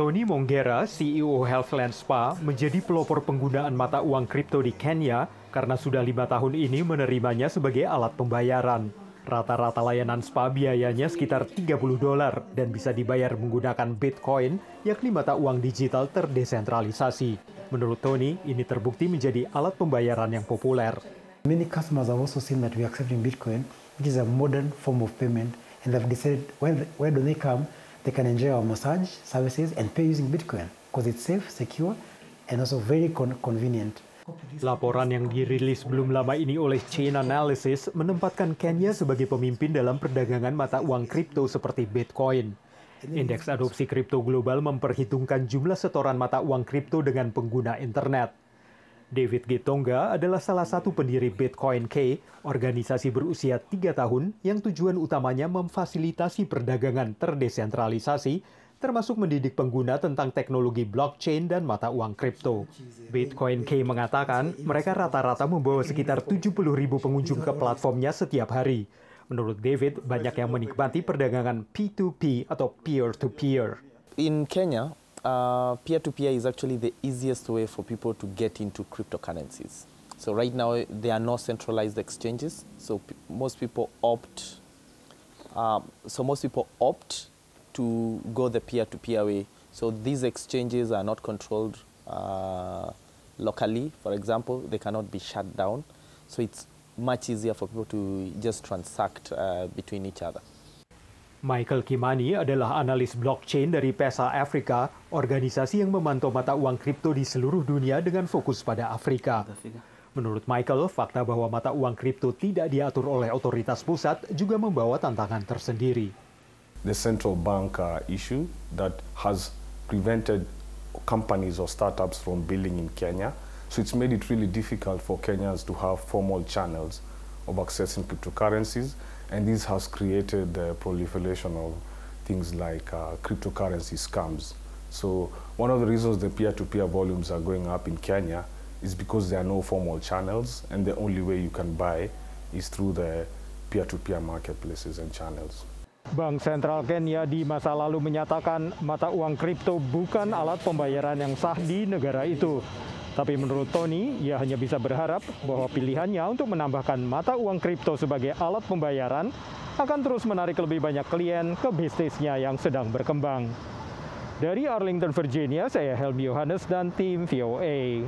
Tony Mongera, CEO Healthland Spa, menjadi pelopor penggunaan mata uang kripto di Kenya karena sudah lima tahun ini menerimanya sebagai alat pembayaran. Rata-rata layanan spa biayanya sekitar 30 dolar dan bisa dibayar menggunakan Bitcoin, yakni mata uang digital terdesentralisasi. Menurut Tony, ini terbukti menjadi alat pembayaran yang populer. Many customers have also seen that we accepting Bitcoin, which is a modern form of payment, and they've decided where, where do they come they can enjoy our massage services and pay using Bitcoin because it's safe, secure, and also very con convenient. Laporan yang dirilis belum lama ini oleh Chain Analysis menempatkan Kenya sebagai pemimpin dalam perdagangan mata uang kripto seperti Bitcoin. Indeks adopsi kripto global memperhitungkan jumlah setoran mata uang kripto dengan pengguna internet. David Gitonga adalah salah satu pendiri Bitcoin K, organisasi berusia tiga tahun yang tujuan utamanya memfasilitasi perdagangan terdesentralisasi, termasuk mendidik pengguna tentang teknologi blockchain dan mata uang kripto. Bitcoin K mengatakan mereka rata-rata membawa sekitar 70 ribu pengunjung ke platformnya setiap hari. Menurut David, banyak yang menikmati perdagangan P2P atau peer-to-peer. -peer. In Kenya, Uh, peer-to-peer -peer is actually the easiest way for people to get into cryptocurrencies. So right now there are no centralized exchanges. So most people opt. Um, so most people opt to go the peer-to-peer -peer way. So these exchanges are not controlled uh, locally. For example, they cannot be shut down. So it's much easier for people to just transact uh, between each other. Michael Kimani adalah analis blockchain dari PESA Afrika, organisasi yang memantau mata uang kripto di seluruh dunia dengan fokus pada Afrika. Menurut Michael, fakta bahwa mata uang kripto tidak diatur oleh otoritas pusat juga membawa tantangan tersendiri. The central bank uh, issue that has prevented companies or startups from building in Kenya, so it's made it really difficult for Kenyans to have formal channels of accessing cryptocurrencies, and this has created the proliferation of things like uh, cryptocurrency scams. So one of the reasons the peer-to-peer -peer volumes are going up in Kenya is because there are no formal channels, and the only way you can buy is through the peer-to-peer -peer marketplaces and channels. Bank Sentral Kenya di masa lalu menyatakan mata uang kripto bukan alat pembayaran yang sah di negara itu. Tapi menurut Tony, ia hanya bisa berharap bahwa pilihannya untuk menambahkan mata uang kripto sebagai alat pembayaran akan terus menarik lebih banyak klien ke bisnisnya yang sedang berkembang. Dari Arlington, Virginia, saya Helmi Yohanes dan tim VOA.